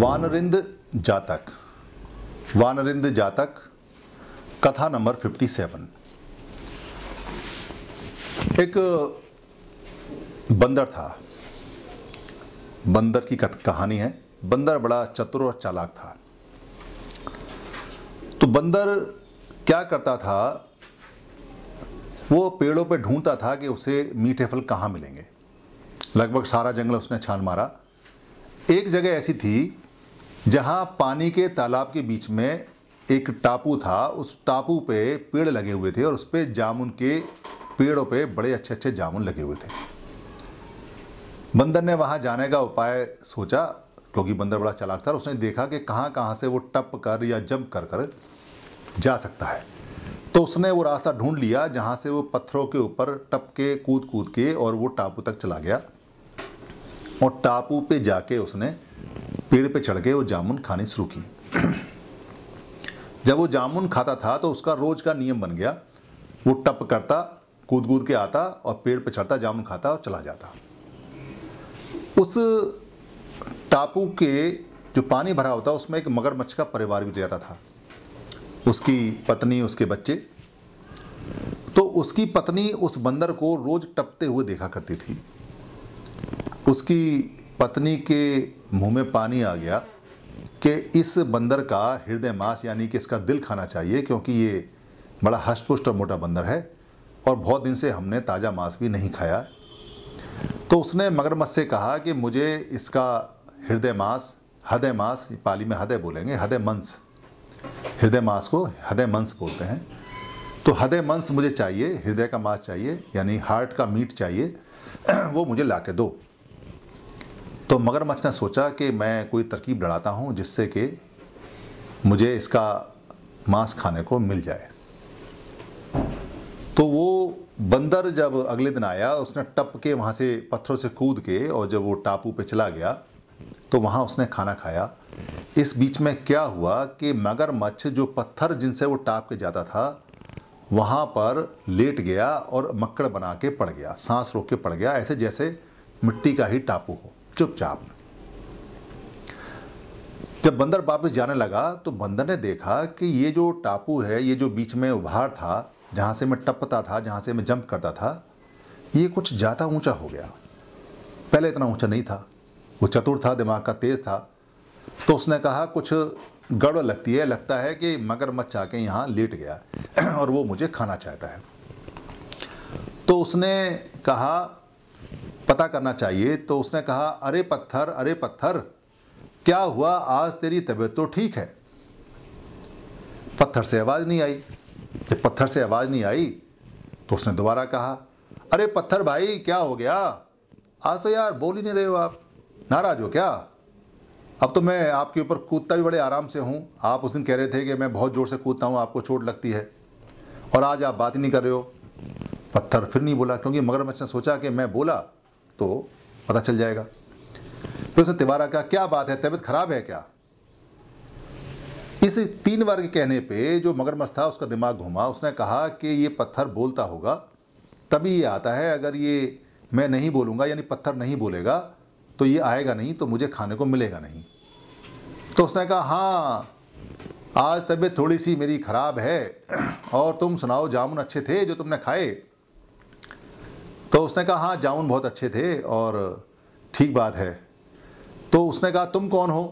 वानरिंद जातक वानरिंद जातक कथा नंबर 57 एक बंदर था बंदर की कहानी है बंदर बड़ा चतुर और चालाक था तो बंदर क्या करता था वो पेड़ों पे ढूंढता था कि उसे मीठे फल कहाँ मिलेंगे लगभग सारा जंगल उसने छान मारा एक जगह ऐसी थी जहाँ पानी के तालाब के बीच में एक टापू था उस टापू पे पेड़ लगे हुए थे और उस पर जामुन के पेड़ों पे बड़े अच्छे अच्छे जामुन लगे हुए थे बंदर ने वहाँ जाने का उपाय सोचा क्योंकि बंदर बड़ा चलाक था उसने देखा कि कहाँ कहाँ से वो टप कर या जंप कर कर जा सकता है तो उसने वो रास्ता ढूंढ लिया जहाँ से वो पत्थरों के ऊपर टप के कूद कूद के और वो टापू तक चला गया और टापू पे जाके उसने पेड़ पे चढ़ के वो जामुन खाने शुरू की जब वो जामुन खाता था तो उसका रोज का नियम बन गया वो टप करता कूद कूद के आता और पेड़ पे चढ़ता जामुन खाता और चला जाता उस टापू के जो पानी भरा होता उसमें एक मगरमच्छ का परिवार भी रहता था उसकी पत्नी उसके बच्चे तो उसकी पत्नी उस बंदर को रोज टपते हुए देखा करती थी उसकी पत्नी के मुंह में पानी आ गया कि इस बंदर का हृदय मास यानी कि इसका दिल खाना चाहिए क्योंकि ये बड़ा हष्टपुष्ट और मोटा बंदर है और बहुत दिन से हमने ताज़ा मांस भी नहीं खाया तो उसने मगरमच्छ से कहा कि मुझे इसका हृदय मास हृदय मास पाली में हृदय बोलेंगे हृदय मंस हृदय मास को हृदय मंस बोलते हैं तो हृदय मंस मुझे चाहिए हृदय का मांस चाहिए यानी हार्ट का मीट चाहिए वो मुझे ला के दो तो मगरमच्छ ने सोचा कि मैं कोई तरकीब लड़ाता हूँ जिससे कि मुझे इसका मांस खाने को मिल जाए तो वो बंदर जब अगले दिन आया उसने टप के वहाँ से पत्थरों से कूद के और जब वो टापू पे चला गया तो वहाँ उसने खाना खाया इस बीच में क्या हुआ कि मगरमच्छ जो पत्थर जिनसे वो टाप के जाता था वहाँ पर लेट गया और मक्कड़ बना के पड़ गया सांस रोक के पड़ गया ऐसे जैसे मिट्टी का ही टापू हो चुपचाप जब बंदर वापस जाने लगा तो बंदर ने देखा कि ये जो टापू है ये जो बीच में उभार था जहाँ से मैं टपता था जहाँ से मैं जंप करता था ये कुछ ज़्यादा ऊंचा हो गया पहले इतना ऊंचा नहीं था वो चतुर था दिमाग का तेज़ था तो उसने कहा कुछ गड़बड़ लगती है लगता है कि मगरमच्छ आके यहाँ लेट गया और वो मुझे खाना चाहता है तो उसने कहा पता करना चाहिए तो उसने कहा अरे पत्थर अरे पत्थर क्या हुआ आज तेरी तबीयत तो ठीक है पत्थर से आवाज़ नहीं आई जब पत्थर से आवाज़ नहीं आई तो उसने दोबारा कहा अरे पत्थर भाई क्या हो गया आज तो यार बोल ही नहीं रहे हो आप नाराज़ हो क्या अब तो मैं आपके ऊपर कूदता भी बड़े आराम से हूँ आप उस दिन कह रहे थे कि मैं बहुत ज़ोर से कूदता हूँ आपको चोट लगती है और आज आप बात ही नहीं कर रहे हो पत्थर फिर नहीं बोला क्योंकि मगरमच्छ ने सोचा कि मैं बोला तो पता चल जाएगा प्रोफेसर तिवारा का क्या बात है तबीयत खराब है क्या इस तीन बार के कहने पे जो मगरमच्छ था उसका दिमाग घुमा उसने कहा कि ये पत्थर बोलता होगा तभी ये आता है अगर ये मैं नहीं बोलूँगा यानी पत्थर नहीं बोलेगा तो ये आएगा नहीं तो मुझे खाने को मिलेगा नहीं तो उसने कहा हाँ आज तबीयत थोड़ी सी मेरी ख़राब है और तुम सुनाओ जामुन अच्छे थे जो तुमने खाए तो उसने कहा हाँ जामुन बहुत अच्छे थे और ठीक बात है तो उसने कहा तुम कौन हो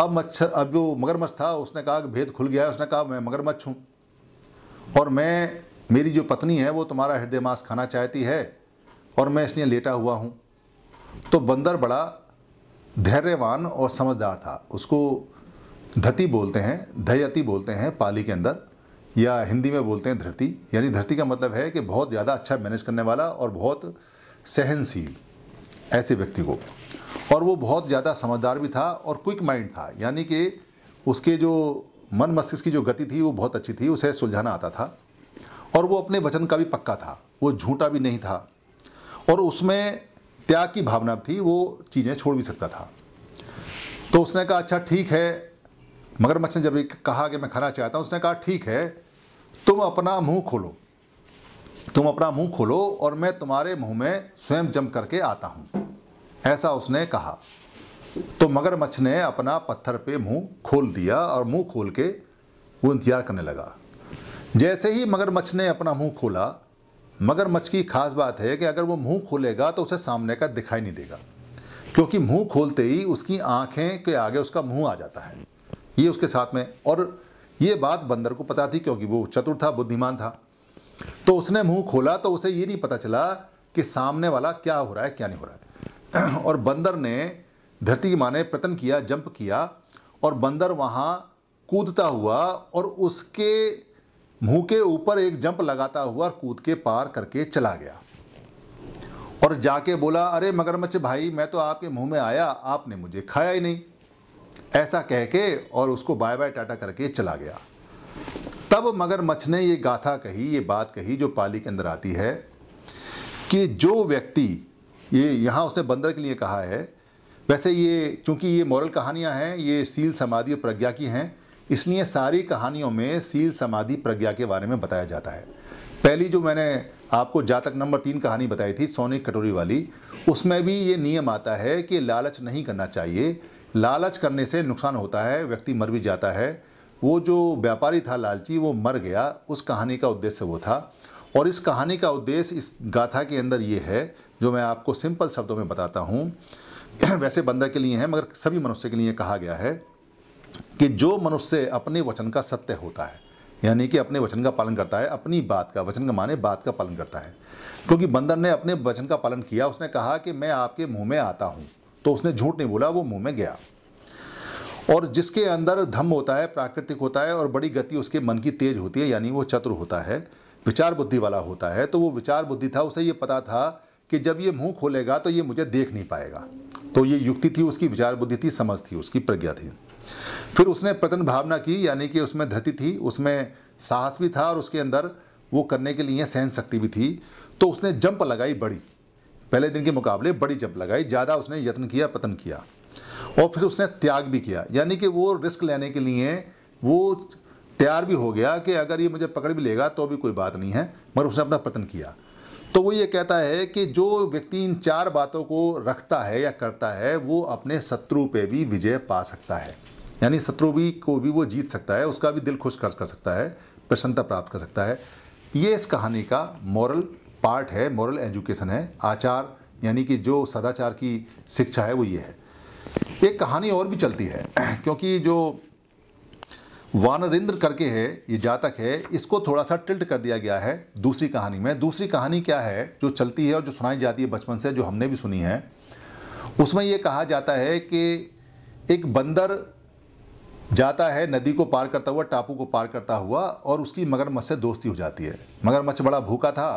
अब मच्छर अब जो मगरमच्छ था उसने कहा कि भेद खुल गया है उसने कहा मैं मगरमच्छ हूँ और मैं मेरी जो पत्नी है वो तुम्हारा हृदय मांस खाना चाहती है और मैं इसलिए लेटा हुआ हूँ तो बंदर बड़ा धैर्यवान और समझदार था उसको धती बोलते हैं धयती बोलते हैं पाली के अंदर या हिंदी में बोलते हैं धरती यानी धरती का मतलब है कि बहुत ज़्यादा अच्छा मैनेज करने वाला और बहुत सहनशील ऐसे व्यक्ति को और वो बहुत ज़्यादा समझदार भी था और क्विक माइंड था यानी कि उसके जो मन मस्तिष्क की जो गति थी वो बहुत अच्छी थी उसे सुलझाना आता था और वो अपने वचन का भी पक्का था वो झूठा भी नहीं था और उसमें त्याग की भावना थी वो चीज़ें छोड़ भी सकता था तो उसने कहा अच्छा ठीक है मगरमच्छ ने जब कहा कि मैं खाना चाहता हूँ उसने कहा ठीक है तुम अपना मुंह खोलो तुम अपना मुंह खोलो और मैं तुम्हारे मुंह में स्वयं जम करके आता हूँ ऐसा उसने कहा तो मगरमच्छ ने अपना पत्थर पे मुंह खोल दिया और मुंह खोल के वो इंतज़ार करने लगा जैसे ही मगरमच्छ ने अपना मुंह खोला मगरमच्छ की खास बात है कि अगर वो मुंह खोलेगा तो उसे सामने का दिखाई नहीं देगा क्योंकि मुंह खोलते ही उसकी आंखें के आगे उसका मुंह आ जाता है ये उसके साथ में और ये बात बंदर को पता थी क्योंकि वो चतुर था बुद्धिमान था तो उसने मुंह खोला तो उसे ये नहीं पता चला कि सामने वाला क्या हो रहा है क्या नहीं हो रहा है और बंदर ने धरती की माने प्रतन किया जंप किया और बंदर वहाँ कूदता हुआ और उसके मुंह के ऊपर एक जंप लगाता हुआ और कूद के पार करके चला गया और जाके बोला अरे मगरमच्छ भाई मैं तो आपके मुंह में आया आपने मुझे खाया ही नहीं ऐसा कह के और उसको बाय बाय टाटा करके चला गया तब मगरमच्छ ने ये गाथा कही ये बात कही जो पाली के अंदर आती है कि जो व्यक्ति ये यहाँ उसने बंदर के लिए कहा है वैसे ये क्योंकि ये मॉरल कहानियाँ हैं ये सील समाधि और प्रज्ञा की हैं इसलिए सारी कहानियों में सील समाधि प्रज्ञा के बारे में बताया जाता है पहली जो मैंने आपको जातक नंबर तीन कहानी बताई थी सोने कटोरी वाली उसमें भी ये नियम आता है कि लालच नहीं करना चाहिए लालच करने से नुकसान होता है व्यक्ति मर भी जाता है वो जो व्यापारी था लालची वो मर गया उस कहानी का उद्देश्य वो था और इस कहानी का उद्देश्य इस गाथा के अंदर ये है जो मैं आपको सिंपल शब्दों में बताता हूँ वैसे बंदर के लिए है मगर सभी मनुष्य के लिए कहा गया है कि जो मनुष्य अपने वचन का सत्य होता है यानी कि अपने वचन का पालन करता है अपनी बात का वचन का माने बात का पालन करता है क्योंकि बंदर ने अपने वचन का पालन किया उसने कहा कि मैं आपके मुंह में आता हूँ तो उसने झूठ नहीं बोला वो मुंह में गया और जिसके अंदर धम होता है प्राकृतिक होता है और बड़ी गति उसके मन की तेज होती है यानी वो चतुर होता है विचार बुद्धि वाला होता है तो वो विचार बुद्धि था उसे ये पता था कि जब ये मुंह खोलेगा तो ये मुझे देख नहीं पाएगा तो ये युक्ति थी उसकी विचार बुद्धि थी समझ थी उसकी प्रज्ञा थी फिर उसने प्रतन भावना की यानी कि उसमें धृति थी उसमें साहस भी था और उसके अंदर वो करने के लिए सहन शक्ति भी थी तो उसने जंप लगाई बड़ी पहले दिन के मुकाबले बड़ी जंप लगाई ज़्यादा उसने यत्न किया पतन किया और फिर उसने त्याग भी किया यानी कि वो रिस्क लेने के लिए वो तैयार भी हो गया कि अगर ये मुझे पकड़ भी लेगा तो भी कोई बात नहीं है मगर उसने अपना पतन किया तो वो ये कहता है कि जो व्यक्ति इन चार बातों को रखता है या करता है वो अपने शत्रु पे भी विजय पा सकता है यानी शत्रु भी को भी वो जीत सकता है उसका भी दिल खुश कर सकता है प्रसन्नता प्राप्त कर सकता है ये इस कहानी का मॉरल पार्ट है मॉरल एजुकेशन है आचार यानी कि जो सदाचार की शिक्षा है वो ये है एक कहानी और भी चलती है क्योंकि जो वानरिंद्र करके है ये जातक है इसको थोड़ा सा टिल्ट कर दिया गया है दूसरी कहानी में दूसरी कहानी क्या है जो चलती है और जो सुनाई जाती है बचपन से जो हमने भी सुनी है उसमें ये कहा जाता है कि एक बंदर जाता है नदी को पार करता हुआ टापू को पार करता हुआ और उसकी मगरमच्छ से दोस्ती हो जाती है मगरमच्छ बड़ा भूखा था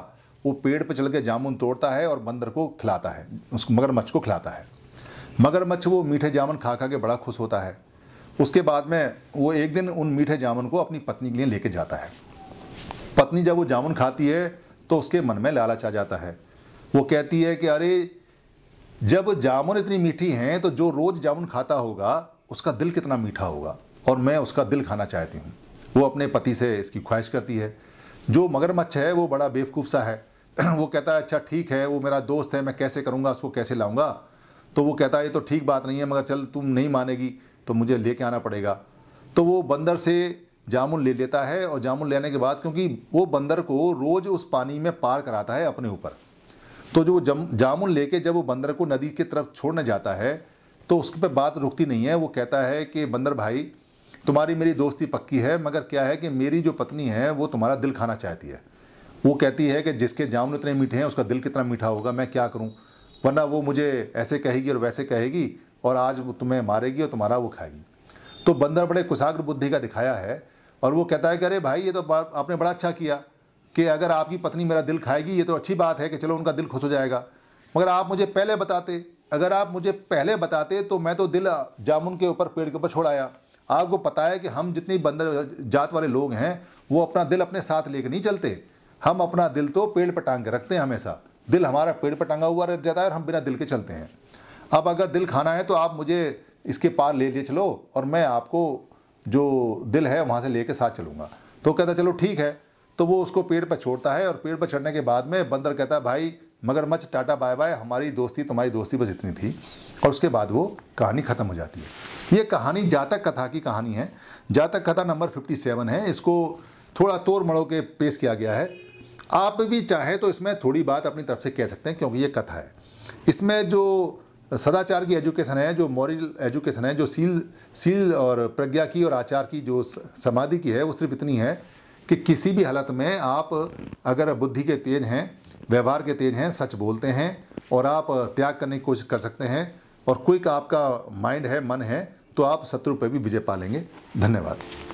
वो पेड़ पर चल के जामुन तोड़ता है और बंदर को खिलाता है उस मगरमच्छ को खिलाता है मगरमच्छ वो मीठे जामुन खा खा के बड़ा खुश होता है उसके बाद में वो एक दिन उन मीठे जामुन को अपनी पत्नी के लिए लेके जाता है पत्नी जब वो जामुन खाती है तो उसके मन में लालच आ जाता है वो कहती है कि अरे जब जामुन इतनी मीठी हैं तो जो रोज़ जामुन खाता होगा उसका दिल कितना मीठा होगा और मैं उसका दिल खाना चाहती हूँ वो अपने पति से इसकी ख्वाहिश करती है जो मगरमच्छ है वो बड़ा बेवकूफ़ सा है वो कहता है अच्छा ठीक है वो मेरा दोस्त है मैं कैसे करूँगा उसको कैसे लाऊँगा तो वो कहता है ये तो ठीक बात नहीं है मगर चल तुम नहीं मानेगी तो मुझे ले आना पड़ेगा तो वो बंदर से जामुन ले लेता है और जामुन लेने के बाद क्योंकि वो बंदर को रोज़ उस पानी में पार कराता है अपने ऊपर तो जो जम जामुन लेके जब वो बंदर को नदी की तरफ छोड़ने जाता है तो उस पर बात रुकती नहीं है वो कहता है कि बंदर भाई तुम्हारी मेरी दोस्ती पक्की है मगर क्या है कि मेरी जो पत्नी है वो तुम्हारा दिल खाना चाहती है वो कहती है कि जिसके जामुन इतने मीठे हैं उसका दिल कितना मीठा होगा मैं क्या करूँ वरना वो मुझे ऐसे कहेगी और वैसे कहेगी और आज तुम्हें मारेगी और तुम्हारा वो खाएगी तो बंदर बड़े कुशाग्र बुद्धि का दिखाया है और वो कहता है कि अरे भाई ये तो आपने बड़ा अच्छा किया कि अगर आपकी पत्नी मेरा दिल खाएगी ये तो अच्छी बात है कि चलो उनका दिल खुश हो जाएगा मगर आप मुझे पहले बताते अगर आप मुझे पहले बताते तो मैं तो दिल जामुन के ऊपर पेड़ के ऊपर छोड़ाया आपको पता है कि हम जितने बंदर जात वाले लोग हैं वो अपना दिल अपने साथ लेकर नहीं चलते हम अपना दिल तो पेड़ पर टांग के रखते हैं हमेशा दिल हमारा पेड़ पर टांगा हुआ रह जाता है और हम बिना दिल के चलते हैं अब अगर दिल खाना है तो आप मुझे इसके पार ले लिए चलो और मैं आपको जो दिल है वहाँ से ले कर साथ चलूँगा तो कहता चलो ठीक है तो वो उसको पेड़ पर छोड़ता है और पेड़ पर चढ़ने के बाद में बंदर कहता है भाई मगरमच्छ टाटा बाय बाय हमारी दोस्ती तुम्हारी दोस्ती बस इतनी थी और उसके बाद वो कहानी ख़त्म हो जाती है ये कहानी जातक कथा की कहानी है जातक कथा नंबर 57 है इसको थोड़ा तोड़ मड़ो के पेश किया गया है आप भी चाहें तो इसमें थोड़ी बात अपनी तरफ से कह सकते हैं क्योंकि ये कथा है इसमें जो सदाचार की एजुकेशन है जो मॉरल एजुकेशन है जो सील सील और प्रज्ञा की और आचार की जो समाधि की है वो सिर्फ इतनी है कि किसी भी हालत में आप अगर बुद्धि के तेज हैं व्यवहार के तेज हैं सच बोलते हैं और आप त्याग करने की कोशिश कर सकते हैं और क्विक आपका माइंड है मन है तो आप शत्रु पर भी विजय पा लेंगे धन्यवाद